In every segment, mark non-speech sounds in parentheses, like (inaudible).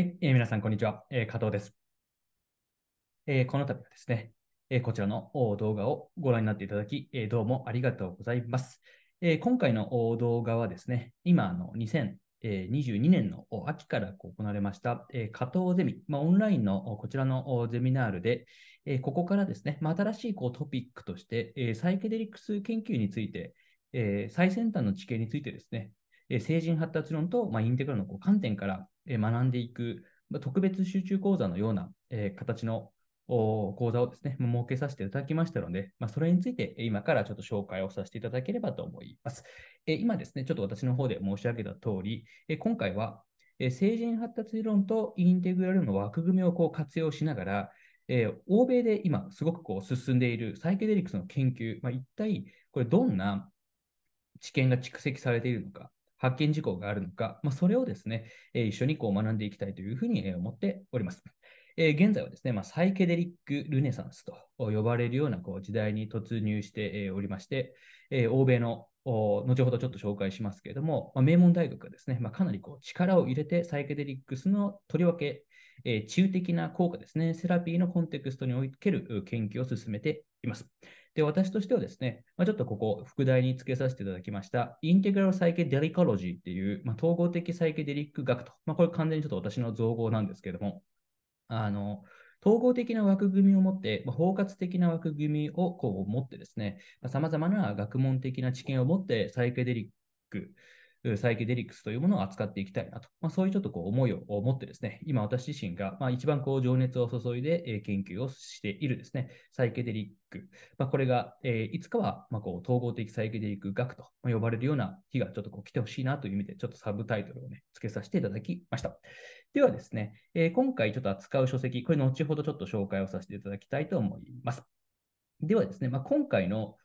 はい、えー、皆さん、こんにちは、えー、加藤です。えー、この度はですね、えこちらの動画をご覧になっていただき、えどうもありがとうございます。え今回の動画はですね、今の2022年の秋から行われました、え加藤ゼミ、まあ、オンラインのこちらのゼミナールで、えここからですね、まあ、新しいこうトピックとして、えサイケデリックス研究について、え最先端の地形についてですね、成人発達論と、まあ、インテグラのこう観点から、学んでいく特別集中講座のような形の講座をですね、設けさせていただきましたので、まあ、それについて今からちょっと紹介をさせていただければと思います。今ですね、ちょっと私の方で申し上げた通り、今回は成人発達理論とインテグラルの枠組みをこう活用しながら、えー、欧米で今すごくこう進んでいるサイケデリクスの研究、まあ、一体これどんな知見が蓄積されているのか、発見事項があるのか、まあ、それをですね、えー、一緒にこう学んでいきたいというふうに思っております。え現在はですね、まあ、サイケデリック・ルネサンスと呼ばれるようなこう時代に突入しておりまして、え欧米の後ほどちょっと紹介しますけれども、まあ、名門大学がですね、まあ、かなりこう力を入れてサイケデリックスのとりわけ、えー、治癒的な効果ですね、セラピーのコンテクストにおける研究を進めています。で、私としてはですね、まあ、ちょっとここ、副題につけさせていただきました、インテグラルサイケデリカロジーっていう、まあ、統合的サイケデリック学と、まあ、これ完全にちょっと私の造語なんですけども、あの、統合的な枠組みを持って、まあ、包括的な枠組みをこう持ってですね、さまざ、まな学問的な知見を持ってサイケデリック、サイケデリックスというものを扱っていきたいなと、まあ、そういうちょっとこう思いを持ってですね、今私自身が、まあ、一番こう情熱を注いで研究をしているですね、サイケデリック、まあ、これが、えいつかはまこう統合的サイケデリック学と呼ばれるような日がちょっとこう来てほしいなという意味で、ちょっとサブタイトルをね、付けさせていただきました。ではですね、え今回ちょっと扱う書籍、これ後ほどちょっと紹介をさせていただきたいと思います。ではですね、ま今回の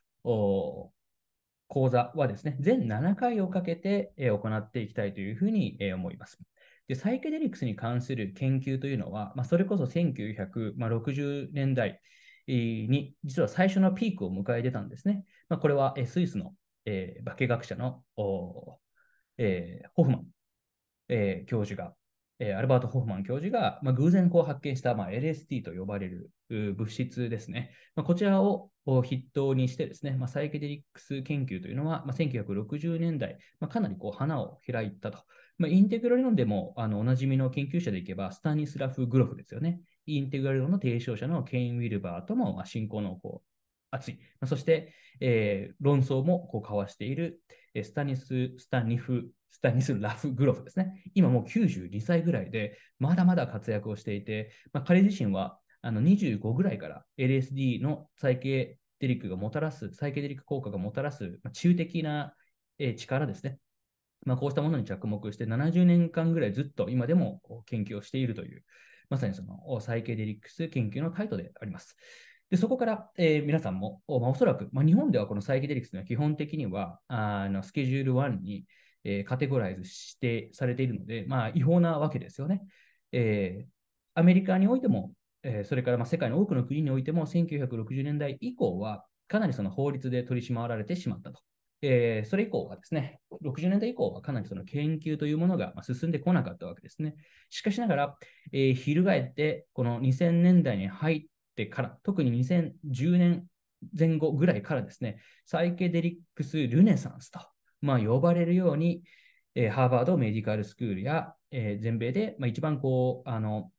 講座はですね、全7回をかけて行っていきたいというふうに思います。でサイケデリクスに関する研究というのは、まあ、それこそ1960年代に実は最初のピークを迎えてたんですね。まあ、これはスイスの、えー、化学者の、えー、ホフマン、えー、教授が、えアルバート・ホフマン教授が、まあ、偶然こう発見した、ま LSD と呼ばれる物質ですね。まこちらをを筆頭にしてですね、まあ、サイケデリックス研究というのは、まあ、1960年代、まあ、かなりこう花を開いたと。まあ、インテグラ理論でもあのおなじみの研究者でいけば、スタニスラフ・グロフですよね。インテグラ理論の提唱者のケイン・ウィルバーとも、親交信仰のこう熱い。まあ、そして、えー、論争もこう交わしている、スタニス・スタニフ、スタニス・ラフ・グロフですね。今もう92歳ぐらいで、まだまだ活躍をしていて、まあ、彼自身はあの25ぐらいから LSD のサイケデリックがもたらす、サイケデリック効果がもたらす、まあ、中的な、えー、力ですね。まあ、こうしたものに着目して、70年間ぐらいずっと今でも研究をしているという、まさにそのサイケデリックス研究のタイトであります。でそこから、えー、皆さんも、まあ、おそらく、まあ、日本ではこのサイケデリックスは基本的にはあのスケジュール1に、えー、カテゴライズしてされているので、まあ、違法なわけですよね。えー、アメリカにおいてもえー、それからま世界の多くの国においても、1960年代以降は、かなりその法律で取り締まられてしまったと。えー、それ以降はですね、60年代以降はかなりその研究というものが進んでこなかったわけですね。しかしながら、えー、翻って、この2000年代に入ってから、特に2010年前後ぐらいからですね、サイケデリックス・ルネサンスと、まあ、呼ばれるように、えー、ハーバード・メディカルスクールや、えー、全米で、まあ、一番こう、あの、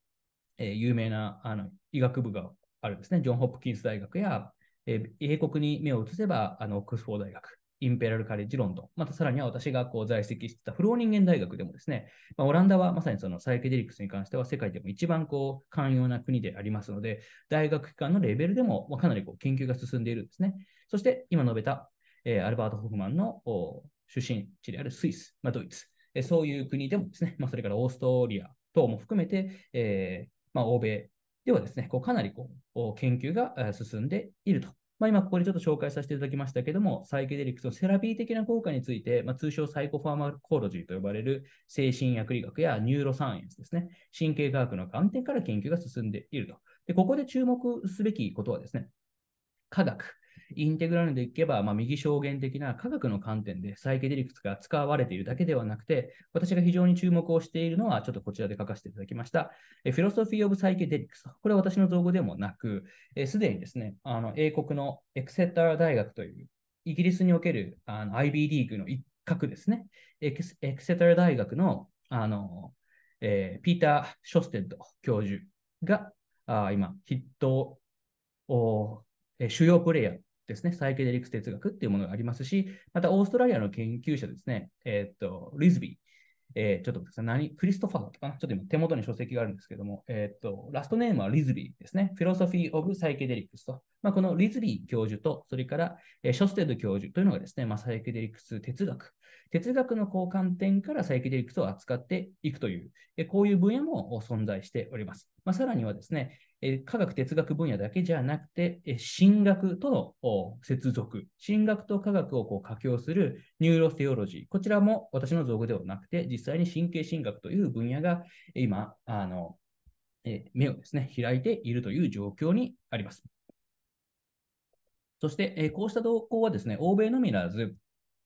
えー、有名なあの医学部があるんですね。ジョン・ホップキンス大学や、えー、英国に目を移せばあのオックスフォード大学、インペラルカレッジロンドン、またさらには私がこう在籍してたロー人間大学でもですね、まあ、オランダはまさにそのサイケデリックスに関しては世界でも一番こう寛容な国でありますので、大学機関のレベルでもまかなりこう研究が進んでいるんですね。そして今述べた、えー、アルバート・ホフマンの出身地であるスイス、まあ、ドイツ、えー、そういう国でもですね、まあ、それからオーストリア等も含めて、えー、まあ、欧米ではですね、こうかなりこう研究が進んでいると。まあ、今ここでちょっと紹介させていただきましたけども、サイケデリックスのセラピー的な効果について、まあ、通称サイコファーマコロジーと呼ばれる精神薬理学やニューロサイエンスですね、神経科学の観点から研究が進んでいると。でここで注目すべきことはですね、科学、インテグラルでいけば、まあ、右証言的な科学の観点でサイケデリクスが使われているだけではなくて、私が非常に注目をしているのは、ちょっとこちらで書かせていただきました、えフィロソフィー・オブ・サイケデリクス。これは私の造語でもなく、す、で、にですね、あの英国のエクセター大学という、イギリスにおけるあの IB リーグの一角ですね、エクセター大学のあの、えー、ピーター・ショステッド教授があ今、筆頭お、え主要プレイヤーですね、サイケデリックス哲学っていうものがありますし、またオーストラリアの研究者ですね、えー、っと、リズビー。えー、ちょっとですね、何、クリストファーだったかなちょっと今手元に書籍があるんですけども、えっ、ー、と、ラストネームはリズビーですね。フィロソフィー・オブ・サイケデリックスと、まあ、このリズビー教授と、それから、えー、ショステッド教授というのがですね、まあ、サイケデリックス哲学、哲学の交換点からサイケデリックスを扱っていくという、えこういう分野も存在しております。まあ、さらにはですね、え科学哲学分野だけじゃなくて、え神学との接続、神学と科学をこう架橋するニューロセオロジー、こちらも私の造語ではなくて、実際に神経神学という分野が今、あのえ目をですね、開いているという状況にあります。そして、えこうした動向はですね、欧米のみならず、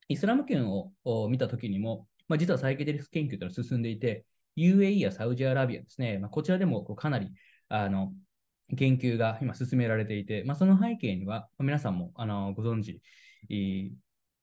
イスラム圏を見たときにも、まあ、実はサイケデリス研究というのは進んでいて、UAE やサウジアラビアですね、まあ、こちらでもかなりあの研究が今進められていて、まあ、その背景には、皆さんもあのご存知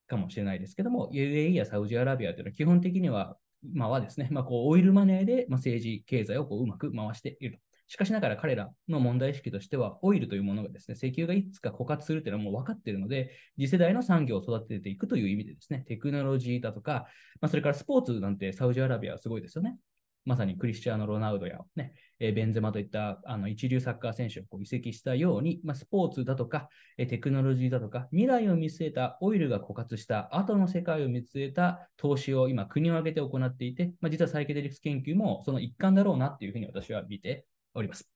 かもしれないですけども、UAE やサウジアラビアというのは基本的には今はですね、まあ、こうオイルマネーで政治、経済をこううまく回していると。しかしながら彼らの問題意識としては、オイルというものがですね、石油がいつか枯渇するというのはもう分かっているので、次世代の産業を育てていくという意味でですね、テクノロジーだとか、まあ、それからスポーツなんてサウジアラビアはすごいですよね。まさにクリスチャーノ・ロナウドや、ね、えー、ベンゼマといったあの一流サッカー選手をこう移籍したように、まあ、スポーツだとか、えー、テクノロジーだとか、未来を見据えたオイルが枯渇した後の世界を見据えた投資を今、国を挙げて行っていて、まあ、実はサイケデリクス研究もその一環だろうなっていうふうに私は見ております。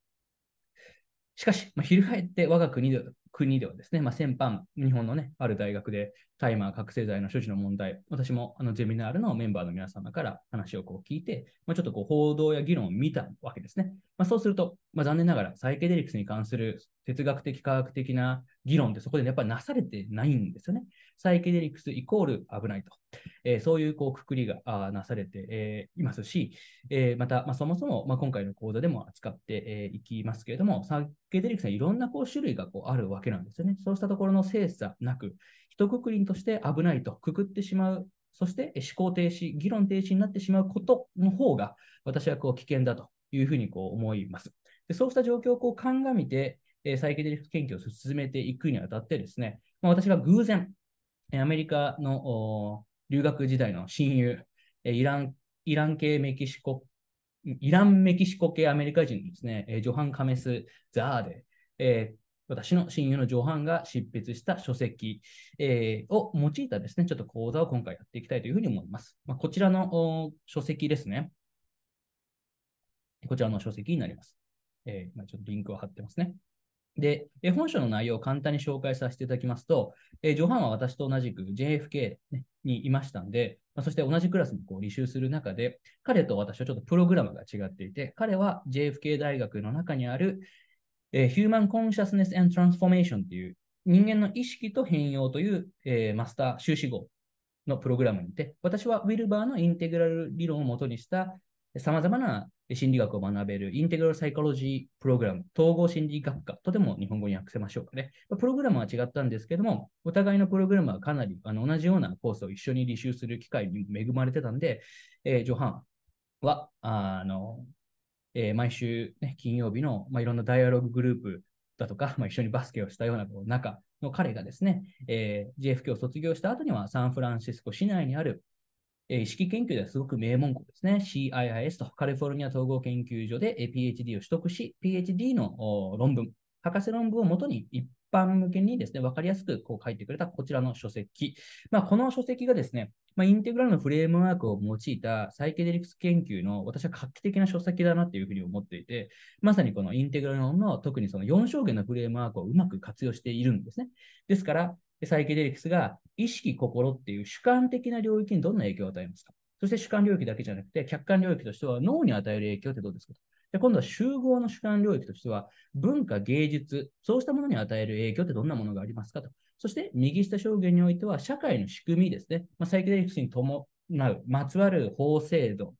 しかし、まあ、翻って我が国で国ではですね、まあ、先般、日本の、ね、ある大学で、大麻、覚醒剤の所持の問題、私もあのゼミナールのメンバーの皆様から話をこう聞いて、まあ、ちょっとこう報道や議論を見たわけですね。まあ、そうすると、まあ、残念ながらサイケデリクスに関する哲学的、科学的な議論ってそこでやっぱりなされてないんですよね。サイケデリクスイコール危ないと。えー、そういうこうくくりがあなされて、えー、いますし、えー、また、まあ、そもそも、まあ、今回の講座でも扱って、えいきますけれども、サイケデリクスはいろんなこう種類がこうあるわけなんですよね。そうしたところの精査なく、くくりとして危ないとくくってしまう、そして思考停止、議論停止になってしまうことの方が、私はこう危険だというふうにこう思います。でそうした状況をこう鑑みて、えサイケデリック研究を進めていくにあたってですね、まあ、私が偶然、アメリカの留学時代の親友、イランイラン系メキシコ、イランメキシコ系アメリカ人のですね、ジョハン・カメス・ザーデ、えー、私の親友のジョハンが執筆した書籍、えー、を用いたですね、ちょっと講座を今回やっていきたいというふうに思います。まあ、こちらの書籍ですね。こちらの書籍になります。えー、まあ、ちょっとリンクを貼ってますね。で、え本書の内容を簡単に紹介させていただきますと、えジョハンは私と同じく JFK、にいましたんで、まあ、そして同じクラスにこう履修する中で、彼と私はちょっとプログラムが違っていて、彼は JFK 大学の中にある、えー、ヒューマンコンシャスネス・エン・トランスフォーメーションという人間の意識と変容という、えー、マスター修士号のプログラムにて、私はウィルバーのインテグラル理論をもとにした様々な心理学を学べるインテグラルサイコロジープログラム、統合心理学科とでも日本語に訳せましょうかね。プログラムは違ったんですけども、お互いのプログラムはかなりあの同じようなコースを一緒に履修する機会に恵まれてたんで、えー、ジョハンは、あの、えー、毎週、ね、金曜日の、まあ、いろんなダイアロググループだとか、まあ、一緒にバスケをしたような中の彼がですね、えー、JFK を卒業した後にはサンフランシスコ市内にある、えー、意識研究ではすごく名門校ですね、CIIS とカリフォルニア統合研究所で PhD を取得し、PhD の論文、博士論文をもとに一般向けにですね、わかりやすくこう書いてくれたこちらの書籍。まあ、この書籍がですね、まあ、インテグラルのフレームワークを用いたサイケデリクス研究の私は画期的な書籍だなっていうふうに思っていて、まさにこのインテグラルの特にその4証言のフレームワークをうまく活用しているんですね。ですから、サイケデリクスが意識、心っていう主観的な領域にどんな影響を与えますかそして主観領域だけじゃなくて、客観領域としては脳に与える影響ってどうですかで、今度は集合の主観領域としては、文化、芸術、そうしたものに与える影響ってどんなものがありますかと。そして、右下証言においては、社会の仕組みですね。まあ、サイケデリクスに伴う、まつわる法制度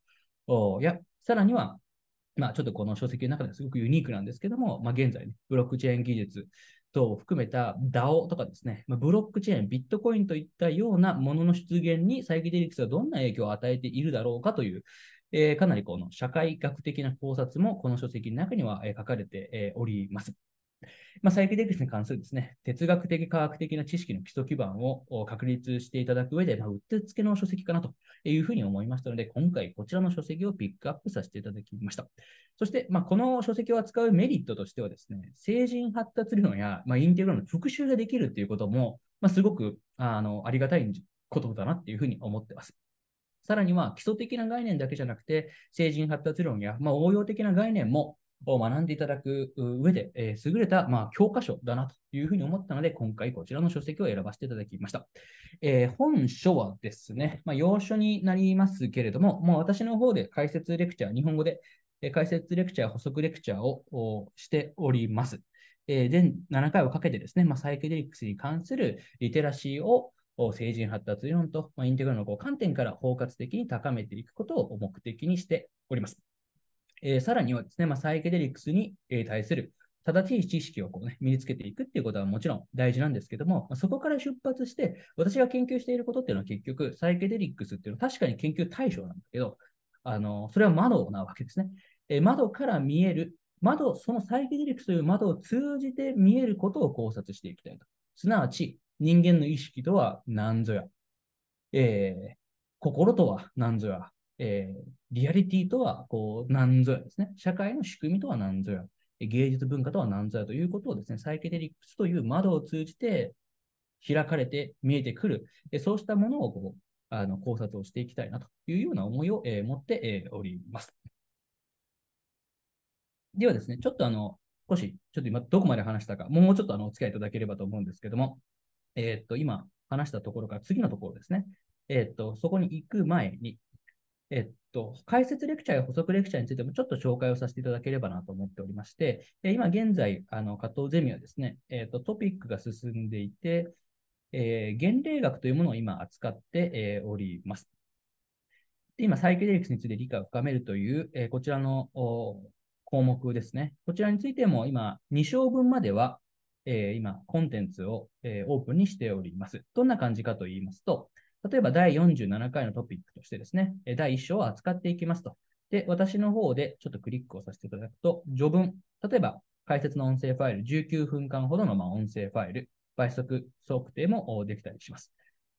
や、さらには、まあ、ちょっとこの書籍の中ですごくユニークなんですけども、まあ、現在、ね、ブロックチェーン技術等を含めた DAO とかですね、まあ、ブロックチェーン、ビットコインといったようなものの出現にサイケデリクスはどんな影響を与えているだろうかという、えー、かなりこの社会学的な考察もこの書籍の中には、え書かれて、えおります。まあ、サイケデリクスに関するですね、哲学的、科学的な知識の基礎基盤を確立していただく上で、まあ、うってつけの書籍かなというふうに思いましたので、今回こちらの書籍をピックアップさせていただきました。そして、まあ、この書籍を扱うメリットとしてはですね、成人発達理論や、まあ、インテグラの復習ができるということも、まあ、すごくあのありがたいことだなっていうふうに思ってます。さらには基礎的な概念だけじゃなくて、成人発達論や、まあ、応用的な概念もを学んでいただく上で、えー、優れた、まあ、教科書だなというふうに思ったので、今回こちらの書籍を選ばせていただきました。えー、本書はですね、まあ、要所になりますけれども、もう私の方で解説レクチャー、日本語で、え解説レクチャー、補足レクチャーをしております。えー、全7回をかけてですね、まあ、サイケデリックスに関するリテラシーを成人発達理論と、まあ、インテグラのこう観点から包括的に高めていくことを目的にしております。えー、さらにはですね、まあ、サイケデリックスに、え対する正しい知識をこう、ね、身につけていくっていうことはもちろん大事なんですけども、そこから出発して、私が研究していることっていうのは結局、サイケデリックスっていうのは確かに研究対象なんだけど、あのそれは窓なわけですね。え窓から見える、窓、そのサイケデリックスという窓を通じて見えることを考察していきたいと。すなわち、人間の意識とは何ぞや、えー、心とは何ぞや、えー、リアリティとはこう何ぞやですね、社会の仕組みとは何ぞや、芸術文化とは何ぞやということをですね、サイケデリックスという窓を通じて開かれて見えてくる、えそうしたものをこうあの考察をしていきたいなというような思いを、えー、持って、えー、おります。ではですね、ちょっとあの、少し、ちょっと今どこまで話したか、もうちょっとあのお付き合いいただければと思うんですけども、えっ、と、今話したところから次のところですね。えっ、と、そこに行く前に、えっと、解説レクチャーや補足レクチャーについてもちょっと紹介をさせていただければなと思っておりまして、今現在、あの、加藤ゼミはですね、えっと、トピックが進んでいて、えー、原例学というものを今扱って、えー、おります。今、サイケデリクスについて理解を深めるという、えー、こちらの項目ですね。こちらについても今、2章分までは、えー、今、コンテンツを、えー、オープンにしております。どんな感じかと言いますと、例えば第47回のトピックとしてですね、第1章を扱っていきますと。で、私の方でちょっとクリックをさせていただくと、序文、例えば解説の音声ファイル、19分間ほどのま音声ファイル、倍速測定もできたりします。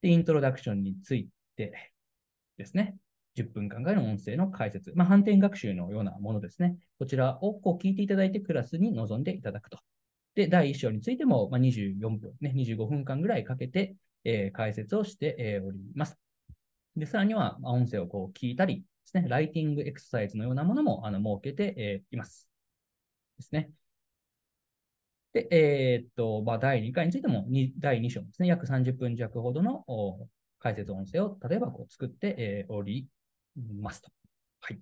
で、イントロダクションについてですね、10分間ぐらいの音声の解説、まあ、反転学習のようなものですね。こちらをこう聞いていただいて、クラスに臨んでいただくと。で、第1章についても、まあ、24分、ね、25分間ぐらいかけて、えー、解説をして、えー、おります。で、さらには、音声をこう聞いたりですね、ライティングエクササイズのようなものもあの設けて、えー、います。ですね。で、えー、っと、まあ、第2回についても、第2章ですね、約30分弱ほどの解説音声を、例えばこう作って、えー、おりますと。はい。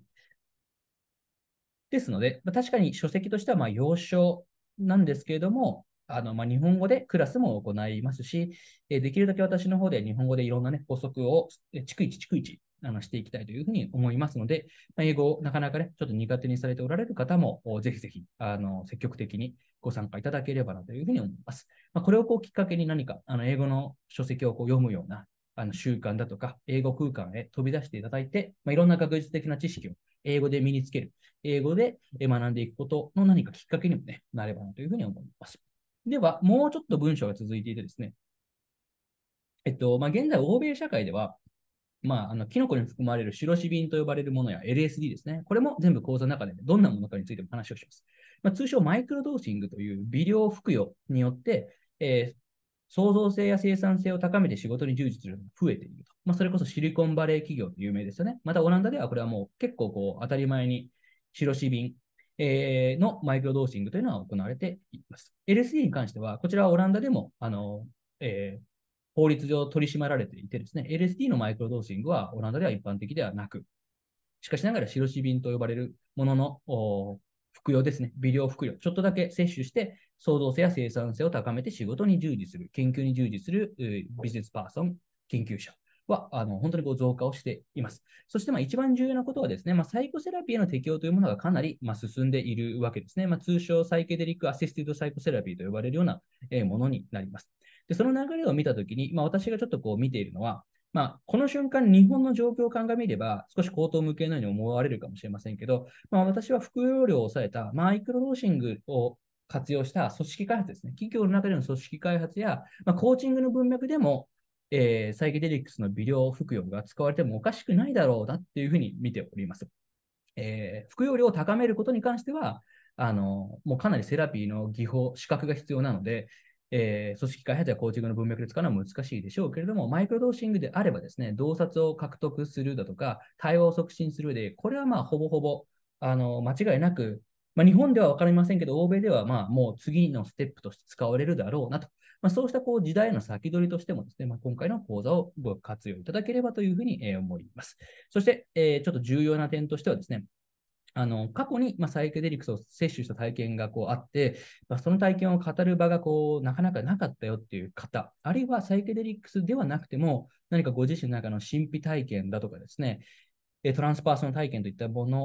ですので、まあ、確かに書籍としては、まあ、要所なんですけれども、あのまあ、日本語でクラスも行いますし、えできるだけ私の方で日本語でいろんな、ね、補足を、え逐一逐一あのしていきたいというふうに思いますので、まあ、英語をなかなかね、ちょっと苦手にされておられる方も、ぜひぜひあの積極的にご参加いただければなというふうに思います。まあ、これをこうきっかけに何かあの英語の書籍をこう読むようなあの習慣だとか、英語空間へ飛び出していただいて、まあ、いろんな学術的な知識を英語で身につける、英語で学んでいくことの何かきっかけにも、ね、なればなというふうに思います。では、もうちょっと文章が続いていてですね、えっと、まあ、現在、欧米社会では、まあ、あの、キノコに含まれる白紙シビンと呼ばれるものや LSD ですね。これも全部講座の中で、ね、どんなものかについても話をします。まあ、通称マイクロドーシングという微量服用によって、えー、創造性や生産性を高めて仕事に従事するのが増えていると。まあ、それこそシリコンバレー企業って有名ですよね。またオランダではこれはもう結構こう当たり前に白紙瓶、えー、のマイクロドーシングというのは行われています。LSD に関しては、こちらはオランダでも、あの、えー、法律上取り締まられていてですね、LSD のマイクロドーシングはオランダでは一般的ではなく、しかしながら白紙瓶と呼ばれるものの服用ですね、微量服用、ちょっとだけ摂取して、創造性や生産性を高めて仕事に従事する、研究に従事する、えー、ビジネスパーソン、研究者は、あの本当にこう増加をしています。そして、まあ、一番重要なことはですね、まあ、サイコセラピーへの適用というものがかなり、まあ、進んでいるわけですね。まあ、通称、サイケデリック・アシスティド・サイコセラピーと呼ばれるような、えー、ものになります。で、その流れを見たときに、まあ、私がちょっとこう見ているのは、まあ、この瞬間、日本の状況を鑑みれば、少し高等無形のように思われるかもしれませんけど、まあ、私は服用量を抑えたマイクロローシングを活用した組織開発ですね。企業の中での組織開発や、まあ、コーチングの文脈でも、えー、サイケデリックスの微量服用が使われてもおかしくないだろうだっていうふうに見ております。えー、服用量を高めることに関しては、あのもうかなりセラピーの技法、資格が必要なので、えー、組織開発やコーチングの文脈で使うのは難しいでしょうけれども、マイクロドーシングであればですね、洞察を獲得するだとか、対話を促進するで、これはまあほぼほぼあの間違いなく、まあ、日本では分かりませんけど、欧米ではまあもう次のステップとして使われるだろうなと、まあ、そうしたこう時代の先取りとしてもですね、まあ、今回の講座をご活用いただければというふうに思います。そして、えー、ちょっと重要な点としてはですね、あの過去に、まあ、サイケデリクスを摂取した体験がこうあって、まあ、その体験を語る場がこうなかなかなかったよっていう方、あるいはサイケデリクスではなくても、何かご自身の中の神秘体験だとかですね、トランスパーソン体験といったもの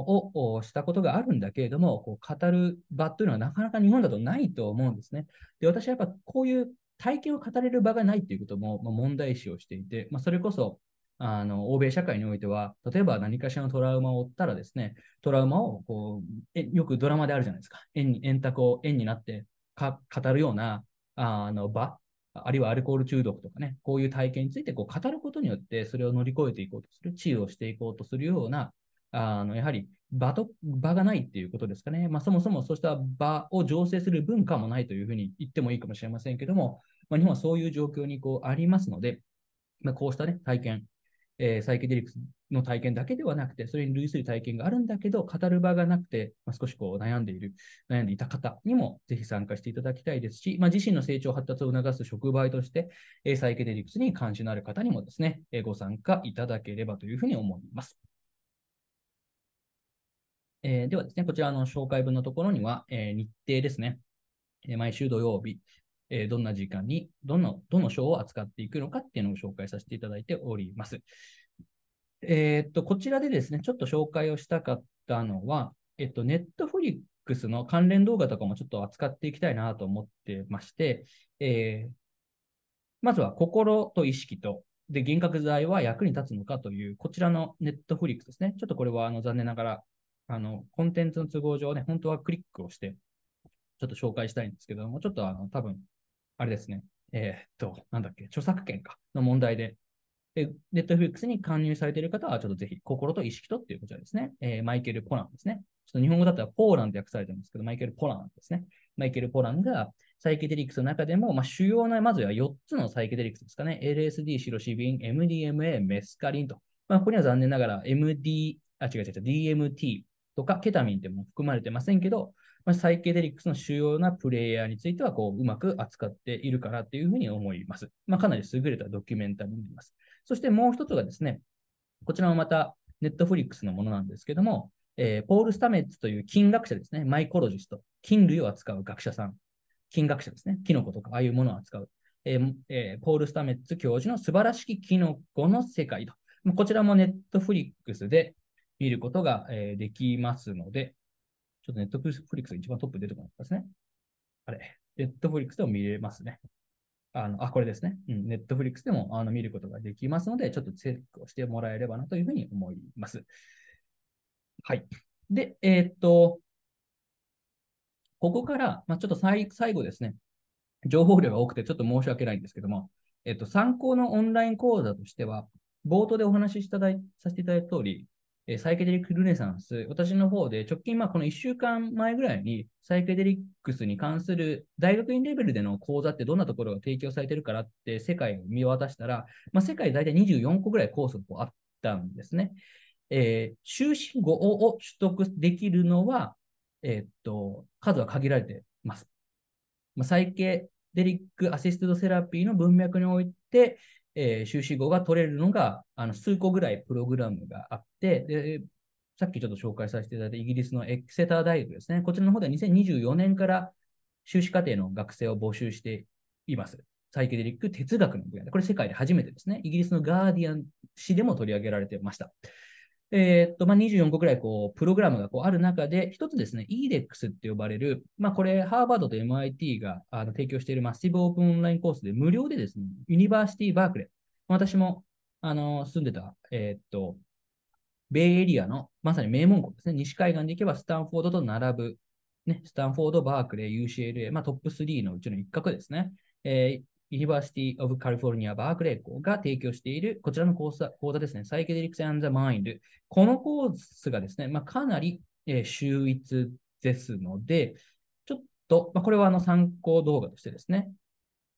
をしたことがあるんだけれども、こう語る場というのはなかなか日本だとないと思うんですね。で私はやっぱこういう体験を語れる場がないということも問題視をしていて、まあ、それこそあの欧米社会においては、例えば何かしらのトラウマを負ったらですね、トラウマをこうえよくドラマであるじゃないですか、円に円卓を円になってか語るようなあの場、あるいはアルコール中毒とかね、こういう体験についてこう語ることによって、それを乗り越えていこうとする、治癒をしていこうとするような、あのやはり場と場がないっていうことですかね、まあ、そもそもそうした場を醸成する文化もないというふうに言ってもいいかもしれませんけども、まあ、日本はそういう状況にこうありますので、まあ、こうした、ね、体験、えー、サイケデリックスの体験だけではなくて、それに類する体験があるんだけど、語る場がなくて、まあ、少しこう悩んでいる、悩んでいた方にもぜひ参加していただきたいですし、まあ、自身の成長発達を促す触媒として、えー、サイケデリックスに関心のある方にもですね、えー、ご参加いただければというふうに思います。えー、ではですね、こちらの紹介文のところには、えー、日程ですね。毎週土曜日、えー、どんな時間に、どの、どの章を扱っていくのかっていうのを紹介させていただいております。えー、っと、こちらでですね、ちょっと紹介をしたかったのは、えっと、ネットフリックスの関連動画とかもちょっと扱っていきたいなと思ってまして、えー、まずは心と意識と、で、幻覚剤は役に立つのかという、こちらのネットフリックスですね。ちょっとこれはあの残念ながら、あの、コンテンツの都合上ね、本当はクリックをして、ちょっと紹介したいんですけども、ちょっとあの、多分あれですね、えー、っと、なんだっけ、著作権か、の問題で、ネットフィックスに加入されている方は、ちょっとぜひ、心と意識とっていうこちらですね。えー、マイケル・ポランですね。ちょっと日本語だったらポーランって訳されてますけど、マイケル・ポランですね。マイケル・ポランが、サイケデリックスの中でも、まあ、主要な、まずは4つのサイケデリックスですかね。LSD、シロシビン、MDMA、メスカリンと。まあ、ここには残念ながら MD、あ、違う違う違う、DMT とかケタミンっても含まれてませんけど、まあ、サイケデリックスの主要なプレイヤーについてはこううまく扱っているかなというふうに思います。まあ、かなり優れたドキュメンタリーになります。そしてもう一つがですね、こちらもまたネットフリックスのものなんですけども、えー、ポール・スタメッツという菌学者ですね、マイコロジスト、菌類を扱う学者さん、菌学者ですね、キノコとかああいうものを扱う、えーえー、ポール・スタメッツ教授の素晴らしきキノコの世界と、こちらもネットフリックスで見ることが、えできますので、ちょっとネットフリックスが一番トップに出てこなかったですね。あれ、ネットフリックスでも見れますね。あの、あ、これですね。うん、ネットフリックスでもあの見ることができますので、ちょっとチェックをしてもらえればなというふうに思います。はい。で、えー、っと、ここから、まあ、ちょっと最後ですね。情報量が多くてちょっと申し訳ないんですけども、えっと、参考のオンライン講座としては、冒頭でお話しいただいさせていただいた通り、えサイケデリックルネサンス、私の方で直近、まあ、この1週間前ぐらいに、サイケデリックスに関する大学院レベルでの講座ってどんなところが提供されてるからって、世界を見渡したら、まあ、世界大体24個ぐらいコースがあったんですね。えー、修士号を取得できるのは、えー、っと、数は限られてます。まあ、サイケデリックアシスティドセラピーの文脈において、えー、修士号が取れるのが、あの数個ぐらいプログラムがあって、で、さっきちょっと紹介させていただいたイギリスのエクセター大学ですね。こちらの方では2024年から修士課程の学生を募集しています。サイケデリック哲学の分野で、これ世界で初めてですね。イギリスのガーディアン誌でも取り上げられてました。えー、っと、まあ、24個くらい、こう、プログラムがこうある中で、一つですね、EDEX って呼ばれる、まあ、これ、ハーバードと MIT があの提供しているマッシブオープンオンラインコースで無料でですね、ユニバーシティバークレー。私も、あの、住んでた、えー、っと、ベイエリアの、まさに名門校ですね、西海岸で行けばスタンフォードと並ぶ、ね、スタンフォード、バークレー、UCLA、まあ、トップ3のうちの一角ですね。えー、University of California バークレー校が提供している、こちらの講座講座ですね、サイケデリクス and the Mind。このコースがですね、まあ、かなり、えー、秀逸ですので、ちょっと、まあ、これはあの参考動画としてですね、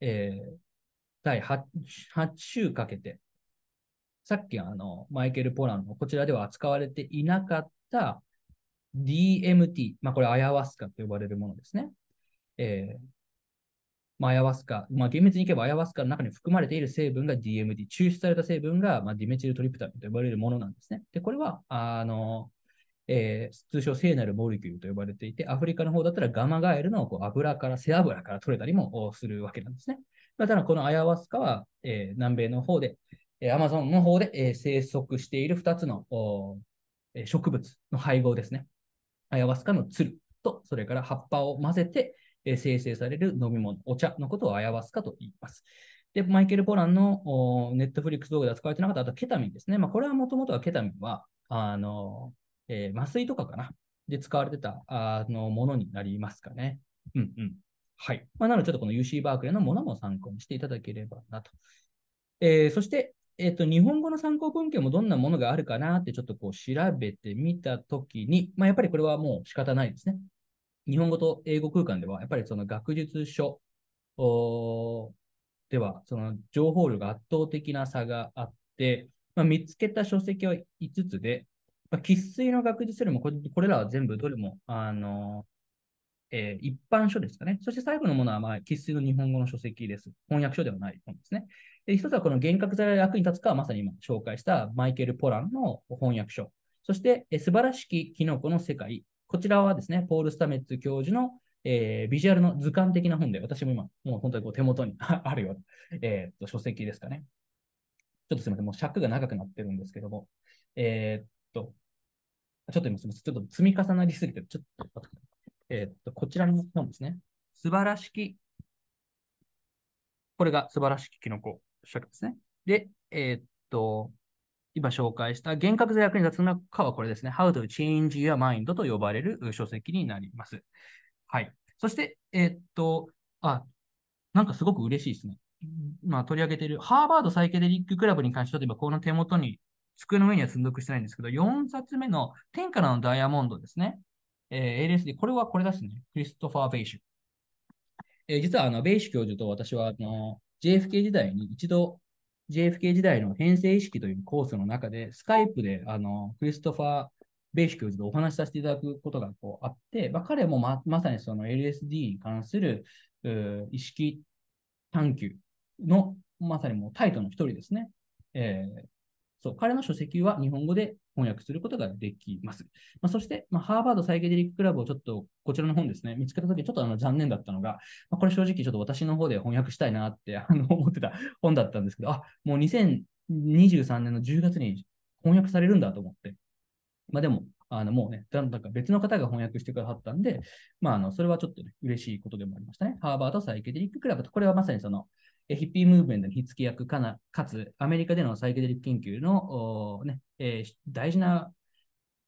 えー、第 8, 8週かけて、さっきあのマイケル・ポランのこちらでは扱われていなかった DMT、まあ、これアヤワスカと呼ばれるものですね。えー、まあ、アヤワスカ、まあ、厳密にいけばアヤワスカの中に含まれている成分が DMD、抽出された成分が、まあ、ディメチルトリプタンと呼ばれるものなんですね。で、これは、あの、えー、通称聖なるモリキュールと呼ばれていて、アフリカの方だったらガマガエルのこう油から、背油から取れたりもするわけなんですね。ただ、このアヤワスカは、えー、南米の方で、えー、アマゾンの方で、えー、生息している2つの植物の配合ですね。アヤワスカのつると、それから葉っぱを混ぜて、生成される飲み物、お茶のことを表すかと言います。で、マイケル・ポランのネットフリックス動画で扱われてなかった、あとケタミンですね。まあ、これはもともとはケタミンは、あの、えー、麻酔とかかな。で、使われてた、あの、ものになりますかね。うんうん。はい。まあ、なので、ちょっとこの UC バークレーのものも参考にしていただければなと。えー、そして、えっ、ー、と、日本語の参考文献もどんなものがあるかなってちょっとこう調べてみたときに、まあ、やっぱりこれはもう仕方ないですね。日本語と英語空間では、やっぱりその学術書では、その情報量が圧倒的な差があって、まあ、見つけた書籍は5つで、生、ま、粋、あの学術よりもこれ、これらは全部どれも、あのえー、一般書ですかね。そして最後のものは、まあ、生粋の日本語の書籍です。翻訳書ではない本ですね。で一つはこの幻覚剤が役に立つかはまさに今紹介したマイケル・ポランの翻訳書。そして、え素晴らしきキノコの世界こちらはですね、ポール・スタメッツ教授の、えー、ビジュアルの図鑑的な本で、私も今、もう本当にこう手元に (laughs) あるような、えっ、と、書籍ですかね。ちょっとすみません、もう尺が長くなってるんですけども、えー、っと、ちょっと今すみません、ちょっと積み重なりすぎて、ちょっと、えー、っと、こちらの本ですね。素晴らしき、これが素晴らしきキノコ、尺ですね。で、えー、っと、今紹介した幻覚で役に立つのかはこれですね。How to Change Your Mind と呼ばれる書籍になります。はい。そして、えー、っと、あ、なんかすごく嬉しいですね。まあ、取り上げているハーバードサイケデリッククラブに関しては、ばこの手元に、机の上には積んどくしてないんですけど、4冊目の天からのダイヤモンドですね。えー、LSD、これはこれですね。クリストファー・ベイシュ。えー、実はあの、ベイシュ教授と私はあの、JFK 時代に一度 JFK 時代の編成意識というコースの中で、スカイプであのクリストファー・ベイシュ教授とお話しさせていただくことがこうあって、まあ、彼もままさにその LSD に関する意識探求のまさにもうタイトの一人ですね。えー、そう、彼の書籍は日本語で翻訳することができます。まあ、そして、まあ、ハーバードサイケデリッククラブをちょっと、こちらの本ですね、見つけたときちょっとあの残念だったのが、まあ、これ正直ちょっと私の方で翻訳したいなってあの (laughs) 思ってた本だったんですけど、あ、もう2023年の10月に翻訳されるんだと思って。まあでも、あのもうね、なんか別の方が翻訳してくださったんで、まあ、あそれはちょっと、ね、嬉しいことでもありましたね。ハーバードサイケデリッククラブと、これはまさにその、ヒッピームーブメントの火付け役かな、かつ、アメリカでのサイケデリック研究の、ねえー、大事な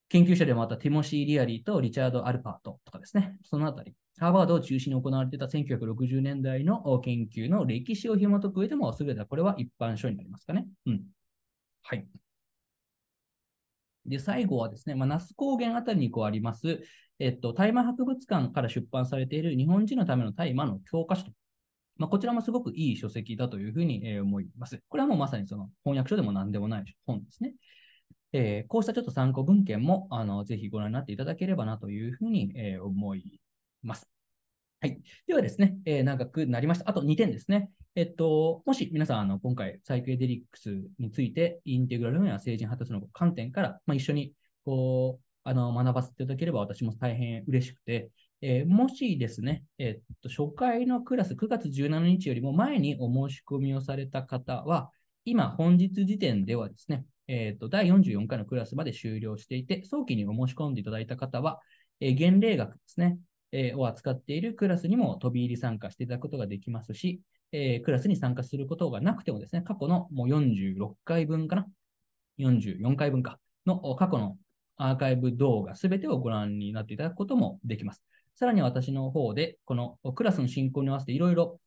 研究者でもあったティモシー・リアリーとリチャード・アルパートとかですね、そのあたり、ハーバードを中心に行われていた1960年代の研究の歴史を紐解く上でもべてはこれは一般書になりますかね。うん。はい。で、最後はですね、まあ、那須高原あたりにこうあります、えっと、大麻博物館から出版されている日本人のための大麻の教科書とまあ、こちらもすごくいい書籍だというふうに、え思います。これはもうまさにその翻訳書でも何でもない本ですね。えー、こうしたちょっと参考文献もあのぜひご覧になっていただければなというふうに、えー、思います。はい。ではですね、えー、長くなりました。あと2点ですね。えっと、もし皆さん、あの、今回、サイクエデリックスについて、インテグラルフェ成人発達の観点から、まあ、一緒に、こう、あの、学ばせていただければ、私も大変嬉しくて、えー、もしですね、えっと、初回のクラス9月17日よりも前にお申し込みをされた方は、今、本日時点ではですね、えっと、第44回のクラスまで終了していて、早期にお申し込んでいただいた方は、えー、原例学ですね、えー、を扱っているクラスにも飛び入り参加していただくことができますし、えー、クラスに参加することがなくてもですね、過去のもう46回分かな ?44 回分かの過去のアーカイブ動画すべてをご覧になっていただくこともできます。さらに私の方で、このクラスの進行に合わせていろいろ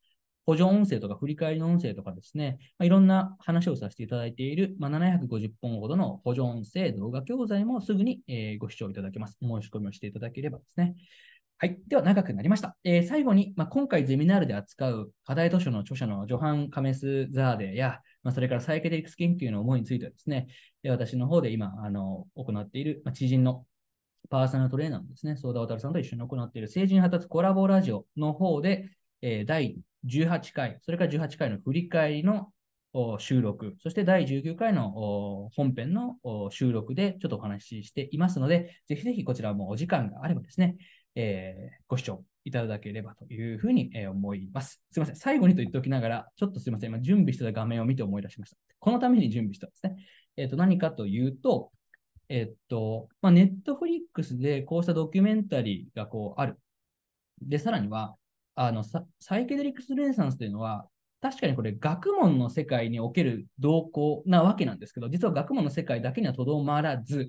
補助音声とか振り返りの音声とかですね、まあ、いろんな話をさせていただいている、まあ、750本ほどの補助音声動画教材もすぐに、えー、ご視聴いただけます。申し込みをしていただければですね。はい。では、長くなりました。えー、最後に、まあ、今回ゼミナールで扱う課題図書の著者のジョハン・カメス・ザーデや、まあ、それからサイケデリクス研究の思いについてはですね、私の方で今、あの、行っている、まあ、知人のパーソナルトレーナーのですね、相田渡さんと一緒に行っている成人発達コラボラジオの方で、えー、第18回、それから18回の振り返りの収録、そして第19回の本編の収録でちょっとお話ししていますので、ぜひぜひこちらもお時間があればですね、えー、ご視聴いただければというふうに思います。すいません。最後にと言っておきながら、ちょっとすいません。今準備してた画面を見て思い出しました。このために準備したんですね。えっ、ー、と、何かというと、えっと、まあ、ネットフリックスでこうしたドキュメンタリーがこうある。で、さらには、あのサイケデリックス・レネサンスというのは、確かにこれ学問の世界における動向なわけなんですけど、実は学問の世界だけにはとどまらず、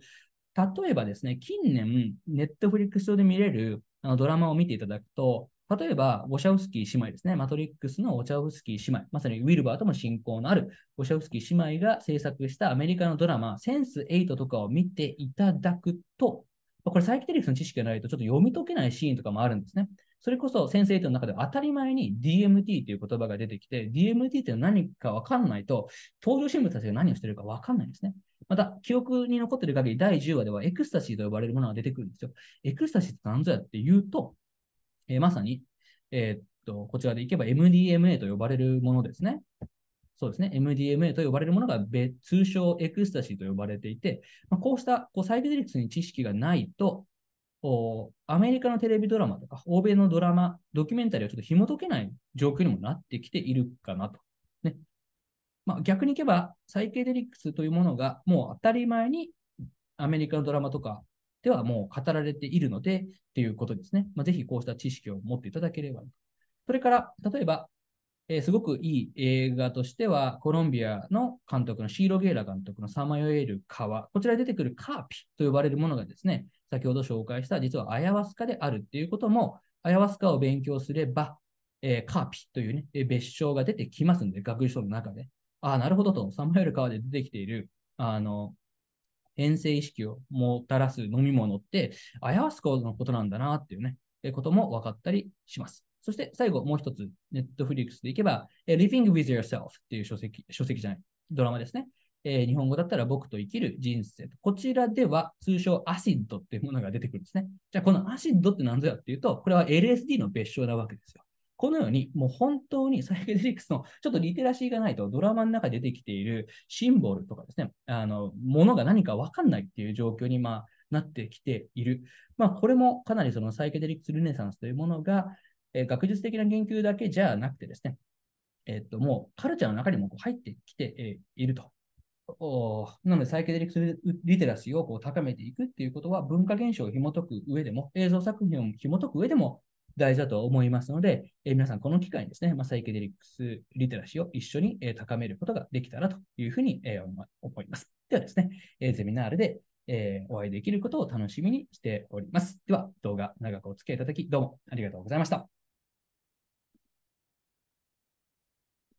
例えばですね、近年、ネットフリックス上で見れるあのドラマを見ていただくと、例えば、ウォシャウスキー姉妹ですね。マトリックスのウォシャウスキー姉妹、まさにウィルバーとも親交のあるウォシャウスキー姉妹が制作したアメリカのドラマ、センス8とかを見ていただくと、これサイキテリクスの知識がないとちょっと読み解けないシーンとかもあるんですね。それこそ先生との中では当たり前に DMT という言葉が出てきて、DMT って何かわかんないと、登場人物たちが何をしているかわかんないんですね。また、記憶に残っている限り、第10話ではエクスタシーと呼ばれるものが出てくるんですよ。エクスタシーって何ぞやっていうと、えー、まさに、えー、っと、こちらでいけば MDMA と呼ばれるものですね。そうですね。MDMA と呼ばれるものが通称エクスタシーと呼ばれていて、まあ、こうしたこうサイケデリックスに知識がないと、アメリカのテレビドラマとか、欧米のドラマ、ドキュメンタリーをちょっと紐解けない状況にもなってきているかなと。ねまあ、逆に言えば、サイケデリックスというものがもう当たり前にアメリカのドラマとかではもう語られているので、っていうことですね。まあ、ぜひこうした知識を持っていただければ。それから、例えば、えー、すごくいい映画としては、コロンビアの監督のシーロ・ゲイラ監督のサマヨエル川、こちらに出てくるカーピと呼ばれるものがですね、先ほど紹介した実はアヤワスカであるっていうことも、アヤワスカを勉強すれば、えー、カーピというね、え別称が出てきますので、学習書の中で。ああ、なるほどと、サマヨエル川で出てきている、あの、変性意識をもたらす飲み物って、アヤすスカのことなんだなっていうね、えことも分かったりします。そして最後、もう一つ、ネットフリックスでいけば、Living with Yourself っていう書籍、書籍じゃない、ドラマですね。えー、日本語だったら僕と生きる人生。こちらでは通称アシッドっていうものが出てくるんですね。じゃあこのアシッドって何ぞやっていうと、これは LSD の別称なわけですよ。このように、もう本当に (laughs) サイケデリックスのちょっとリテラシーがないと、ドラマの中で出てきているシンボルとかですね、あの、ものが何かわかんないっていう状況に、まあ、なってきている。まあ、これもかなりそのサイケデリックスルネサンスというものが、えー、学術的な研究だけじゃなくてですね、えっと、もうカルチャーの中にもこう入ってきて、えー、いると。おなので、サイケデリックスリテラシーをこう高めていくっていうことは、文化現象を紐解く上でも、映像作品を紐解く上でも、大事だと思いますので、え皆さんこの機会にですね、まあ、サイケデリックスリテラシーを一緒に、え高めることができたらというふうに、え思います。ではですね、えゼミナールで、えお会いできることを楽しみにしております。では、動画長くお付き合いいただき、どうもありがとうございました。